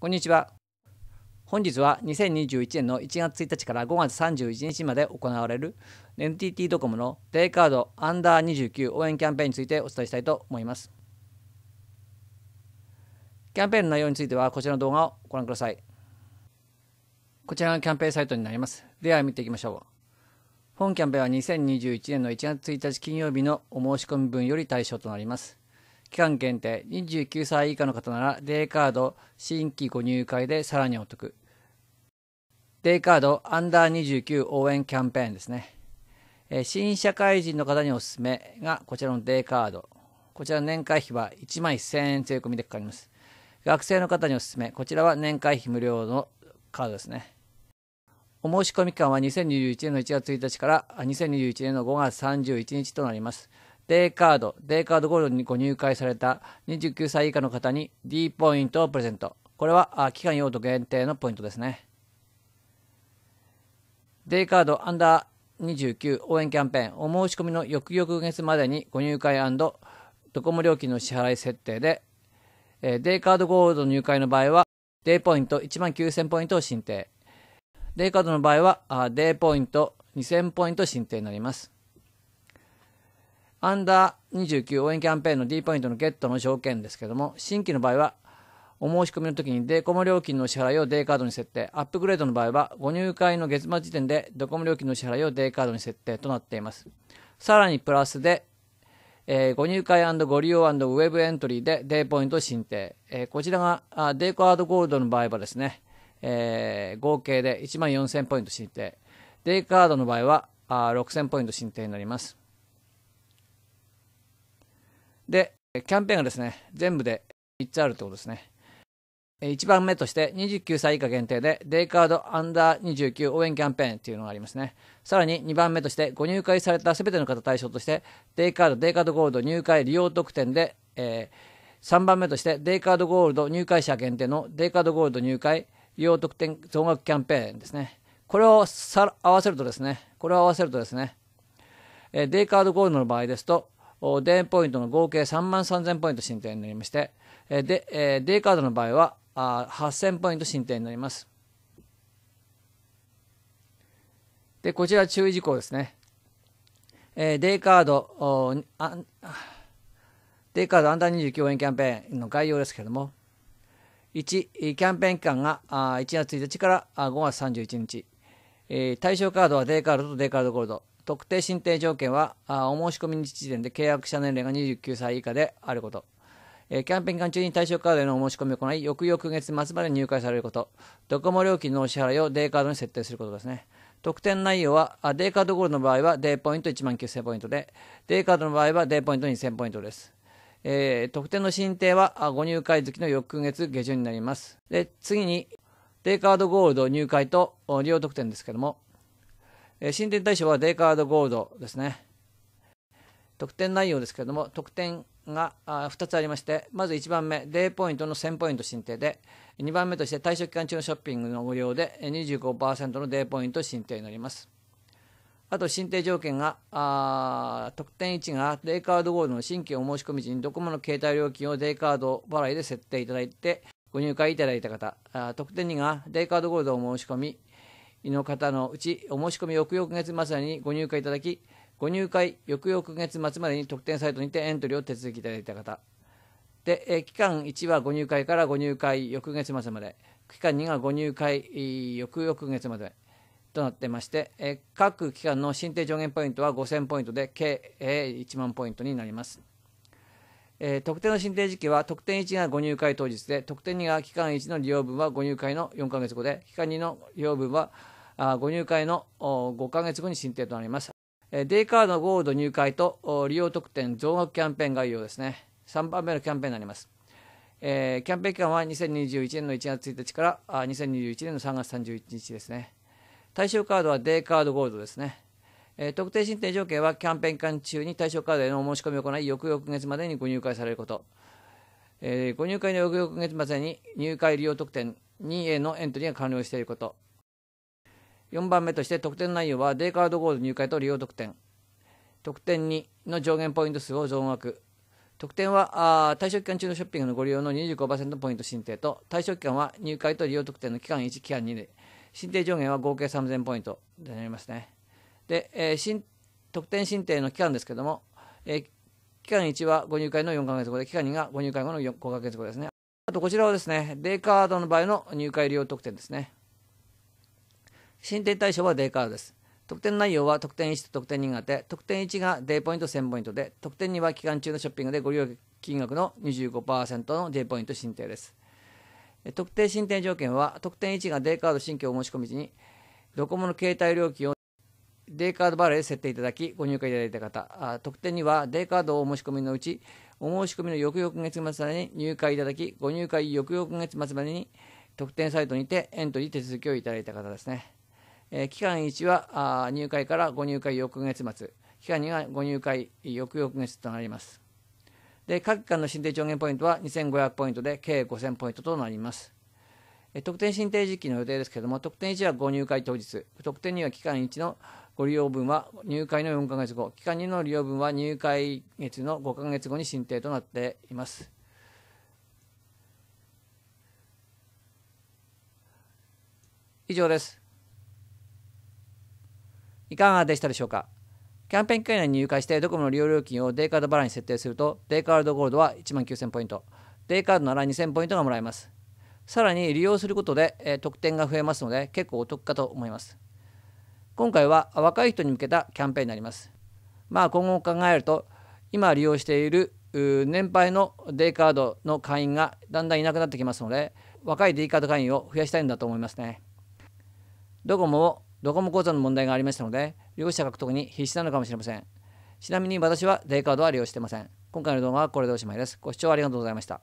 こんにちは。本日は2021年の1月1日から5月31日まで行われる NTT ドコモのデイカードアンダー29応援キャンペーンについてお伝えしたいと思います。キャンペーンの内容についてはこちらの動画をご覧ください。こちらがキャンペーンサイトになります。では見ていきましょう。本キャンペーンは2021年の1月1日金曜日のお申し込み分より対象となります。期間限定29歳以下の方ならデイカード新規ご入会でさらにお得デイカードアンダー29応援キャンペーンですね新社会人の方におすすめがこちらのデイカードこちら年会費は1万1000円税込みでかかります学生の方におすすめこちらは年会費無料のカードですねお申し込み期間は2021年の1月1日から2021年の5月31日となります。デイカード、デイカードゴールドにご入会された29歳以下の方に D ポイントをプレゼント。これは期間用途限定のポイントですね。デイカードアンダー29応援キャンペーン、お申し込みの翌々月までにご入会ドコモ料金の支払い設定で、えー、カードゴールド入会の場合は、デイポイント1万9000ポイントを申請。イカードの場合は、デイポイント2000ポイント申請になります。アンダー29応援キャンペーンの D ポイントのゲットの条件ですけども、新規の場合は、お申し込みの時にデコモ料金の支払いをデイカードに設定、アップグレードの場合は、ご入会の月末時点でドコモ料金の支払いをデイカードに設定となっています。さらにプラスで、えー、ご入会ご利用ウェブエントリーでデイポイント申請。えー、こちらがあデイカードゴールドの場合はですね、えー、合計で1万4000ポイント申請。デイカードの場合はあ6000ポイント申請になります。で、キャンペーンがですね、全部で3つあるってことですね。1番目として29歳以下限定でデイカードアンダー29応援キャンペーンっていうのがありますね。さらに2番目としてご入会された全ての方対象としてデイカード、デイカードゴールド入会利用特典で、えー、3番目としてデイカードゴールド入会者限定のデイカードゴールド入会利用特典増額キャンペーンですね。これを合わせるとですね、これを合わせるとですね、えー、デイカードゴールドの場合ですとデーポイントの合計3万3000ポイント進展になりまして、で、えー、デイカードの場合は、あ8000ポイント進展になります。で、こちら注意事項ですね。えー、デイカード、デイカードアンダー29円キャンペーンの概要ですけれども、1、キャンペーン期間が1月1日から5月31日、対象カードはデイカードとデイカードゴールド、特定申請条件は、あお申し込み日時点で契約者年齢が29歳以下であること。えー、キャンペーン期間中に対象カードへのお申し込みを行い、翌々月末まで入会されること。ドコモ料金のお支払いをデイカードに設定することですね。特典内容は、あデイカードゴールドの場合はデーポイント1万9000ポイントで、デイカードの場合はデーポイント2000ポイントです。えー、特典の申請はあご入会月の翌月下旬になります。で、次に、デイカードゴールド入会と利用特典ですけども、えー、新店はデイカードゴールドですね。得点内容ですけれども、得点が2つありまして、まず1番目、デイポイントの1000ポイント申請で、2番目として対象期間中のショッピングの無料で25%のデイポイント申請になります。あと、申請条件が、得点1がデイカードゴールドの新規お申し込み時にドコモの携帯料金をデイカード払いで設定いただいて、ご入会いただいた方、特典2がデイカードゴールドを申し込み、の方のうち、お申し込み翌々月末にご入会いただき、ご入会翌々月末までに特典サイトにてエントリーを手続きいただいた方。で、え期間1はご入会からご入会翌月末まで、期間2がご入会翌々月までとなってまして、え各期間の申請上限ポイントは5000ポイントで、計、え1万ポイントになります。えー、特典の申請時期は特典1がご入会当日で特典2が期間1の利用分はご入会の4か月後で期間2の利用分はあご入会の5か月後に申請となります、えー、デイカードゴールド入会と利用特典増額キャンペーン概要ですね3番目のキャンペーンになります、えー、キャンペーン期間は2021年の1月1日からあ2021年の3月31日ですね対象カードはデイカードゴールドですねえー、特定申請条件はキャンペーン期間中に対象カードへのお申し込みを行い、翌々月までにご入会されること。えー、ご入会の翌々月までに入会利用特典2へのエントリーが完了していること。4番目として特典内容はデイカードゴールド入会と利用特典。特典2の上限ポイント数を増額。特典はあ対象期間中のショッピングのご利用の25%ポイント申請と対象期間は入会と利用特典の期間1期間2で申請上限は合計3000ポイントになりますね。で、えー、新特典申請の期間ですけども、えー、期間1はご入会の4ヶ月後で、期間2がご入会後の5ヶ月後ですね。あとこちらはですね、デイカードの場合の入会利用特典ですね。申請対象はデイカードです。特典内容は特典1と特典2があって、特典1がデイポイント1000ポイントで、特典2は期間中のショッピングでご利用金額の25%のデイポイント申請です。特定申請条件は、特典1がデイカード新規お申し込み時に、ドコモの携帯料金をデイカードバレー設定いただき、ご入会いただいた方、特典にはデイカードをお申し込みのうち、お申し込みの翌々月末までに入会いただき、ご入会翌々月末までに特典サイトにてエントリー手続きをいただいた方ですね。えー、期間1はあ入会からご入会翌月末、期間2はご入会翌々月となります。で、各期間の申請上限ポイントは2500ポイントで計5000ポイントとなります。特典申請時期の予定ですけれども、特典1はご入会当日、特典2は期間1のご利用分は入会の4ヶ月後、期間2の利用分は入会月の5ヶ月後に申請となっています。以上です。いかがでしたでしょうかキャンペーン期間内に入会してドコモの利用料金をデイカード払いに設定すると、デイカードゴールドは19,000ポイント、デイカードなら2,000ポイントがもらえます。さらに利用することで、えー、得点が増えますので結構お得かと思います。今回は若い人に向けたキャンペーンになります。まあ今後考えると今利用している年配のデイカードの会員がだんだんいなくなってきますので若いデイカード会員を増やしたいんだと思いますね。ドコモもドコモ口座の問題がありましたので利用者獲得に必死なのかもしれません。ちなみに私はデイカードは利用してません。今回の動画はこれでおしまいです。ご視聴ありがとうございました。